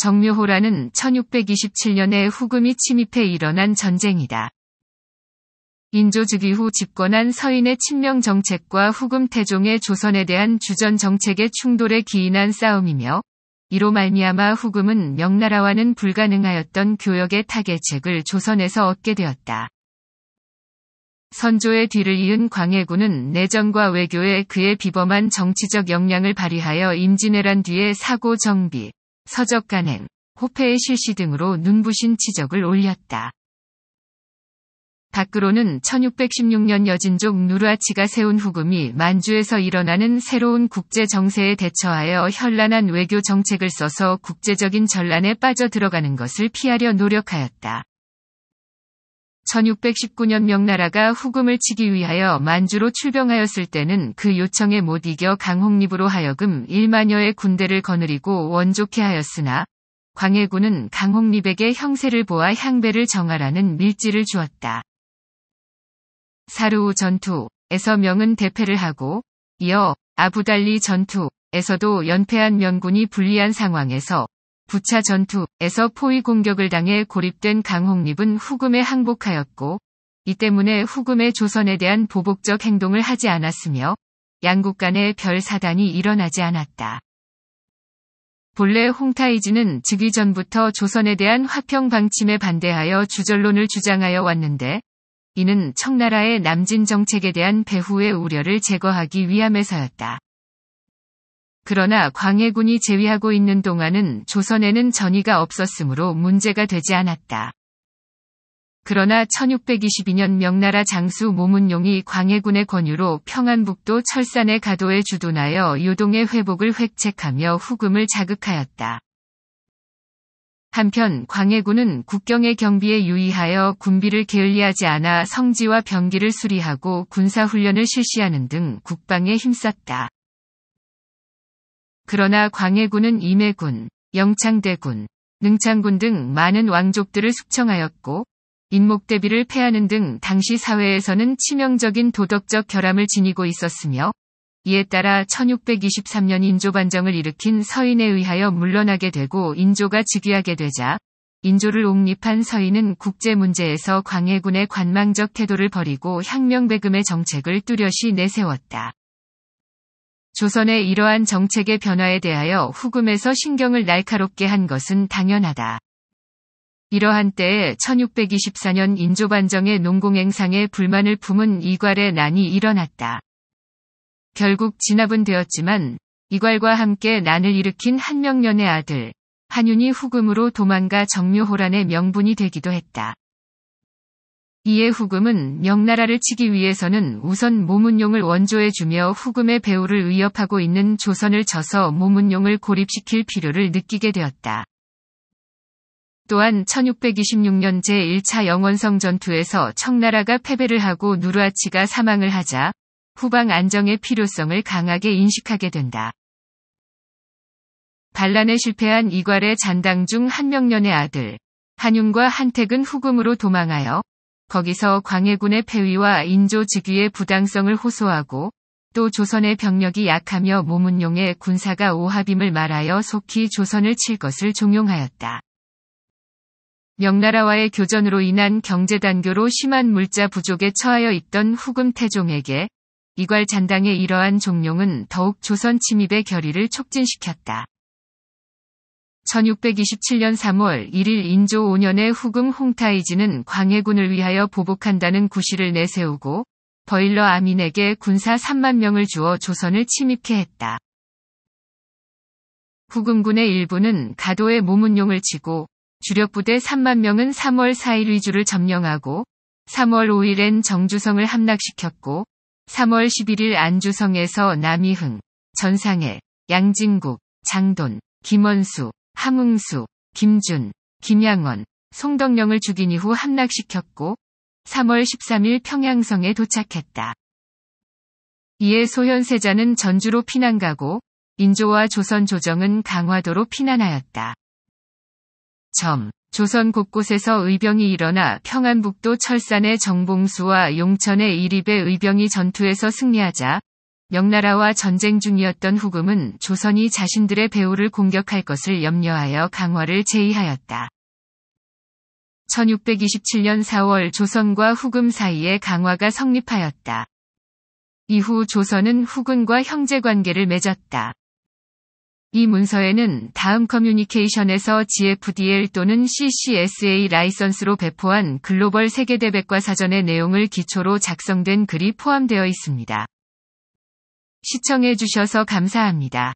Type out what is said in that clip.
정묘호라는 1627년에 후금이 침입해 일어난 전쟁이다. 인조 즉위 후 집권한 서인의 친명 정책과 후금 태종의 조선에 대한 주전 정책의 충돌에 기인한 싸움이며 이로 말미암아 후금은 명나라와는 불가능하였던 교역의 타계책을 조선에서 얻게 되었다. 선조의 뒤를 이은 광해군은 내전과 외교에 그의 비범한 정치적 역량을 발휘하여 임진왜란 뒤에 사고 정비, 서적가는 호패의 실시 등으로 눈부신 지적을 올렸다. 밖으로는 1616년 여진족 누르아치가 세운 후금이 만주에서 일어나는 새로운 국제 정세에 대처하여 현란한 외교 정책을 써서 국제적인 전란에 빠져들어가는 것을 피하려 노력하였다. 1619년 명나라가 후금을 치기 위하여 만주로 출병하였을 때는 그 요청에 못 이겨 강홍립으로 하여금 1만여의 군대를 거느리고 원조케 하였으나 광해군은 강홍립에게 형세를 보아 향배를 정하라는 밀지를 주었다. 사루우 전투에서 명은 대패를 하고 이어 아부달리 전투에서도 연패한 명군이 불리한 상황에서 부차 전투에서 포위 공격을 당해 고립된 강홍립은 후금에 항복하였고 이 때문에 후금의 조선에 대한 보복적 행동을 하지 않았으며 양국 간의별 사단이 일어나지 않았다. 본래 홍타이지는 즉위 전부터 조선에 대한 화평 방침에 반대하여 주절론을 주장하여 왔는데 이는 청나라의 남진 정책에 대한 배후의 우려를 제거하기 위함에서였다. 그러나 광해군이 제위하고 있는 동안은 조선에는 전의가 없었으므로 문제가 되지 않았다. 그러나 1622년 명나라 장수 모문용이 광해군의 권유로 평안북도 철산의 가도에 주둔하여 요동의 회복을 획책하며 후금을 자극하였다. 한편 광해군은 국경의 경비에 유의하여 군비를 게을리하지 않아 성지와 병기를 수리하고 군사훈련을 실시하는 등 국방에 힘썼다. 그러나 광해군은 임해군, 영창대군, 능창군 등 많은 왕족들을 숙청하였고 인목대비를 패하는 등 당시 사회에서는 치명적인 도덕적 결함을 지니고 있었으며 이에 따라 1623년 인조반정을 일으킨 서인에 의하여 물러나게 되고 인조가 즉위하게 되자 인조를 옹립한 서인은 국제 문제에서 광해군의 관망적 태도를 버리고 향명배금의 정책을 뚜렷이 내세웠다. 조선의 이러한 정책의 변화에 대하여 후금에서 신경을 날카롭게 한 것은 당연하다. 이러한 때에 1624년 인조반정의 농공행상에 불만을 품은 이괄의 난이 일어났다. 결국 진압은 되었지만 이괄과 함께 난을 일으킨 한명년의 아들 한윤이 후금으로 도망가 정묘호란의 명분이 되기도 했다. 이에 후금은 명나라를 치기 위해서는 우선 모문용을 원조해 주며 후금의 배후를 위협하고 있는 조선을 져서 모문용을 고립시킬 필요를 느끼게 되었다. 또한 1626년 제1차 영원성 전투에서 청나라가 패배를 하고 누르아치가 사망을 하자 후방 안정의 필요성을 강하게 인식하게 된다. 반란에 실패한 이괄의 잔당 중 한명년의 아들 한윤과 한택은 후금으로 도망하여 거기서 광해군의 패위와 인조직위의 부당성을 호소하고 또 조선의 병력이 약하며 모문용의 군사가 오합임을 말하여 속히 조선을 칠 것을 종용하였다. 명나라와의 교전으로 인한 경제단교로 심한 물자 부족에 처하여 있던 후금 태종에게 이괄 잔당의 이러한 종용은 더욱 조선 침입의 결의를 촉진시켰다. 1627년 3월 1일 인조 5년의 후금 홍타이지는 광해군을 위하여 보복한다는 구실을 내세우고 버일러 아민에게 군사 3만 명을 주어 조선을 침입케 했다. 후금군의 일부는 가도에 모문용을 치고 주력부대 3만 명은 3월 4일 위주를 점령하고 3월 5일엔 정주성을 함락시켰고 3월 11일 안주성에서 남이흥, 전상해, 양진국, 장돈, 김원수, 함흥수, 김준, 김양원, 송덕령을 죽인 이후 함락시켰고 3월 13일 평양성에 도착했다. 이에 소현세자는 전주로 피난가고 인조와 조선 조정은 강화도로 피난하였다. 점. 조선 곳곳에서 의병이 일어나 평안북도 철산의 정봉수와 용천의 이립의 의병이 전투에서 승리하자 명나라와 전쟁 중이었던 후금은 조선이 자신들의 배후를 공격할 것을 염려하여 강화를 제의하였다. 1627년 4월 조선과 후금 사이에 강화가 성립하였다. 이후 조선은 후금과 형제 관계를 맺었다. 이 문서에는 다음 커뮤니케이션에서 GFDL 또는 CCSA 라이선스로 배포한 글로벌 세계대백과 사전의 내용을 기초로 작성된 글이 포함되어 있습니다. 시청해주셔서 감사합니다.